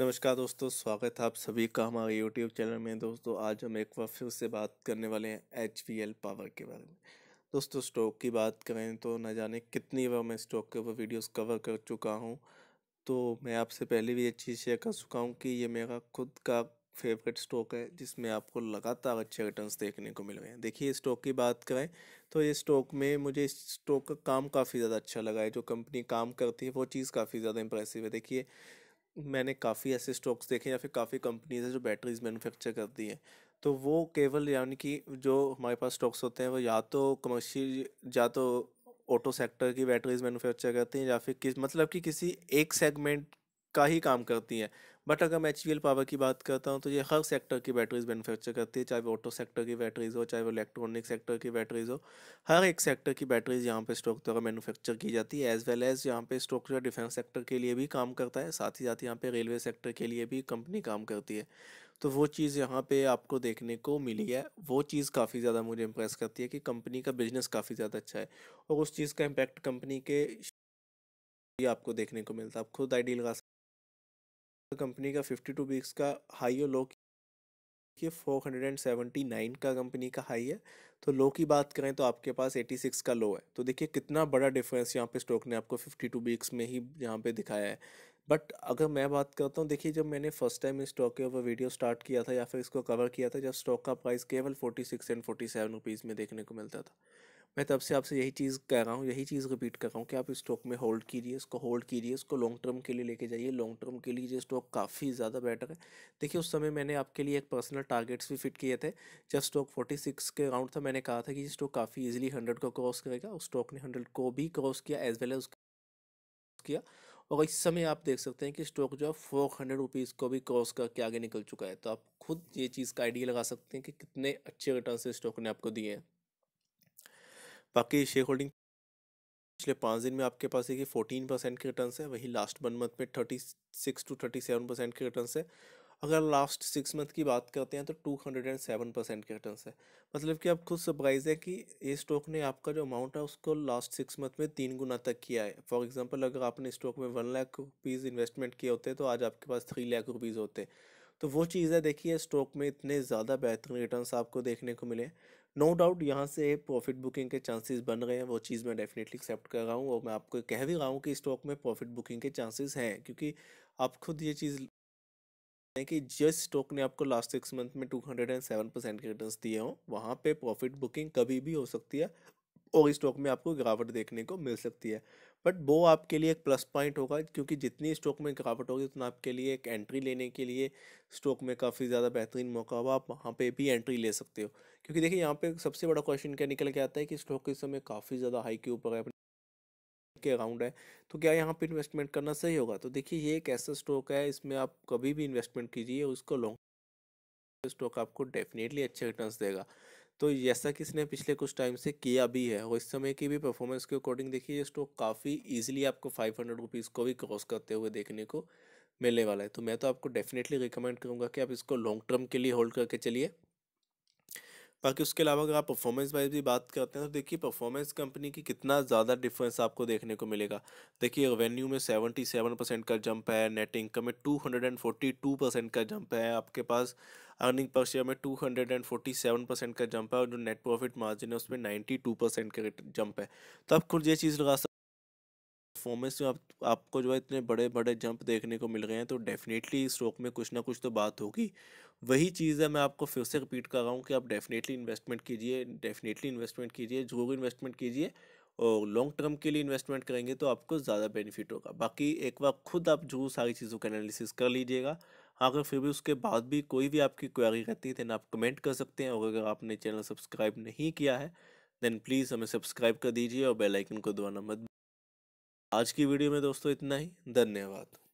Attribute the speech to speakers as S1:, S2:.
S1: नमस्कार दोस्तों स्वागत है आप सभी का हमारे यूट्यूब चैनल में दोस्तों आज हम एक बार फिर से बात करने वाले हैं एच वी एल पावर के बारे में दोस्तों स्टॉक की बात करें तो न जाने कितनी बार मैं स्टॉक के ऊपर वीडियोस कवर कर चुका हूं तो मैं आपसे पहले भी ये चीज़ शेयर कर चुका हूं कि ये मेरा खुद का फेवरेट स्टॉक है जिसमें आपको लगातार अच्छे रिटर्न्स देखने को मिल रहे हैं देखिए स्टॉक की बात करें तो ये स्टॉक में मुझे इस स्टॉक का काम काफ़ी ज़्यादा अच्छा लगा है जो कंपनी काम करती है वो चीज़ काफ़ी ज़्यादा इंप्रेसिव है देखिए मैंने काफ़ी ऐसे स्टॉक्स देखे या फिर काफ़ी कंपनीज है जो बैटरीज मैन्युफैक्चर करती हैं तो वो केवल यानी कि जो हमारे पास स्टॉक्स होते हैं वो या तो कमर्शियल या तो ऑटो सेक्टर की बैटरीज मैन्युफैक्चर करती हैं या फिर किस मतलब कि किसी एक सेगमेंट का ही काम करती हैं बट अगर मैं एच पावर की बात करता हूँ तो ये हर सेक्टर की बैटरीज मैनुफैक्चर करती है चाहे वो ऑटो सेक्टर की बैटरीज हो चाहे वो इलेक्ट्रॉनिक सेक्टर की बैटरीज हो हर एक सेक्टर की बैटरीज यहाँ पे स्टॉक द्वारा मैनुफैक्चर की जाती है एज वेल एज यहाँ पे स्टॉक जो डिफेंस सेक्टर के लिए भी काम करता है साथ ही साथ यहाँ पे रेलवे सेक्टर के लिए भी कंपनी काम करती है तो वो चीज़ यहाँ पे आपको देखने को मिली है वो चीज़ काफ़ी ज़्यादा मुझे इम्प्रेस करती है कि कंपनी का बिजनेस काफ़ी ज़्यादा अच्छा है और उस चीज़ का इम्पैक्ट कंपनी के आपको देखने को मिलता है आप खुद आइडियल लगा कंपनी का 52 वीक्स का हाई और लो सेवेंटी 479 का कंपनी का हाई है तो लो की बात करें तो आपके पास 86 का लो है तो देखिए कितना बड़ा डिफरेंस यहाँ पे स्टॉक ने आपको 52 वीक्स में ही यहाँ पे दिखाया है बट अगर मैं बात करता हूँ देखिए जब मैंने फर्स्ट टाइम इस स्टॉक के ऊपर वीडियो स्टार्ट किया था या फिर इसको कवर किया था जब स्टॉक का प्राइस केवल six and forty seven rupees में देखने को मिलता था मैं तब से आपसे यही चीज़ कह रहा हूँ यही चीज़ रिपीट कर रहा हूँ कि आप स्टॉक में होल्ड कीजिए इसको होल्ड कीजिए इसको लॉन्ग टर्म के लिए लेके जाइए लॉन्ग टर्म के लिए ये स्टॉक काफ़ी ज़्यादा बेटर है देखिए उस समय मैंने आपके लिए एक पर्सनल टारगेट्स भी फिट किए थे जब स्टॉक फोर्टी सिक्स के राउंड था मैंने कहा था कि ये स्टॉक काफ़ी ईजिली हंड्रेड को क्रॉस करेगा उस स्टॉक ने हंड्रेड को भी क्रॉस किया एज वेल एज किया और इस समय आप देख सकते हैं कि स्टॉक जो है फोर हंड्रेड रुपीज़ को भी क्रॉस करके आगे निकल चुका है तो आप खुद ये चीज़ का आइडिया लगा सकते हैं कि कितने अच्छे रिटर्न से स्टॉक ने आपको दिए हैं बाकी शेयर होल्डिंग पिछले पाँच दिन में आपके पास देखिए फोर्टीन परसेंट के रिटर्न है वही लास्ट वन मंथ में thirty six to thirty seven percent के रिटर्न है अगर लास्ट सिक्स मंथ की बात करते हैं तो two hundred and seven percent के रिटर्न है मतलब कि आप खुद सरप्राइज है कि ये स्टॉक ने आपका जो अमाउंट है उसको लास्ट सिक्स मंथ में तीन गुना तक किया है फॉर एग्जाम्पल अगर आपने स्टॉक में वन लाख रुपीज़ इन्वेस्टमेंट किए होते तो आज आपके पास थ्री लाख रुपीज़ होते तो वो चीज़ है देखिए स्टॉक में इतने ज़्यादा बेहतरीन रिटर्न आपको देखने को मिले नो डाउट यहाँ से प्रॉफिट बुकिंग के चांसेस बन रहे हैं वो चीज़ मैं डेफिनेटली एक्सेप्ट कर रहा हूँ और मैं आपको कह भी रहा हूँ कि स्टॉक में प्रॉफिट बुकिंग के चांसेस हैं क्योंकि आप खुद ये चीज़ कि जिस स्टॉक ने आपको लास्ट सिक्स मंथ में two hundred and seven percent के रिटर्न दिए हों वहाँ पर प्रॉफिट बुकिंग कभी भी हो सकती है और स्टॉक में आपको गिरावट देखने को मिल सकती है बट वो आपके लिए एक प्लस पॉइंट होगा क्योंकि जितनी स्टॉक में गिरावट होगी उतना आपके लिए एक एंट्री लेने के लिए स्टॉक में काफ़ी ज़्यादा बेहतरीन मौका होगा आप वहाँ पर भी एंट्री ले सकते हो क्योंकि देखिए यहाँ पे सबसे बड़ा क्वेश्चन क्या निकल के आता है कि स्टॉक इस समय काफ़ी ज़्यादा हाई के ऊपर है के अराउंड है तो क्या यहाँ पे इन्वेस्टमेंट करना सही होगा तो देखिए ये एक ऐसा स्टॉक है इसमें आप कभी भी इन्वेस्टमेंट कीजिए उसको लॉन्ग स्टॉक आपको डेफिनेटली अच्छे रिटर्न देगा तो जैसा कि इसने पिछले कुछ टाइम से किया भी है और इस समय की भी परफॉर्मेंस के अकॉर्डिंग देखिए ये स्टॉक काफ़ी ईजिली आपको फाइव हंड्रेड रुपीज़ को भी क्रॉस करते हुए देखने को मिलने वाला है तो मैं तो आपको डेफिनेटली रिकमेंड करूँगा कि आप इसको लॉन्ग टर्म के लिए होल्ड करके चलिए बाकी उसके अलावा अगर आप परफॉर्मेंस वाइज भी बात करते हैं तो देखिए परफॉर्मेंस कंपनी की कितना ज़्यादा डिफरेंस आपको देखने को मिलेगा देखिए रेवेन्यू में सेवेंटी सेवन परसेंट का जंप है नेट इनकम में two hundred and forty two percent का जंप है आपके पास अर्निंग पर शेयर में two hundred and forty seven percent का जंप है और जो नेट प्रॉफिट मार्जिन है उसमें नाइन्टी टू परसेंट का जंप है तो आप खुद ये चीज़ लगा सकते परफॉर्मेंस में आप आपको जो है इतने बड़े बड़े जंप देखने को मिल गए हैं तो डेफिनेटली स्टॉक में कुछ ना कुछ तो बात होगी वही चीज़ है मैं आपको फिर से रिपीट कर रहा हूँ कि आप डेफिनेटली इन्वेस्टमेंट कीजिए डेफिनेटली इन्वेस्टमेंट कीजिए जरूर इन्वेस्टमेंट कीजिए और लॉन्ग टर्म के लिए इन्वेस्टमेंट करेंगे तो आपको ज़्यादा बेनिफिट होगा बाकी एक बार खुद आप जो सारी चीज़ों का एनालिसिस कर लीजिएगा हाँ, अगर फिर भी उसके बाद भी कोई भी आपकी क्वेरी रहती है देन आप कमेंट कर सकते हैं और अगर आपने चैनल सब्सक्राइब नहीं किया है देन प्लीज़ हमें सब्सक्राइब कर दीजिए और बेलाइकन को दबाना मत आज की वीडियो में दोस्तों इतना ही धन्यवाद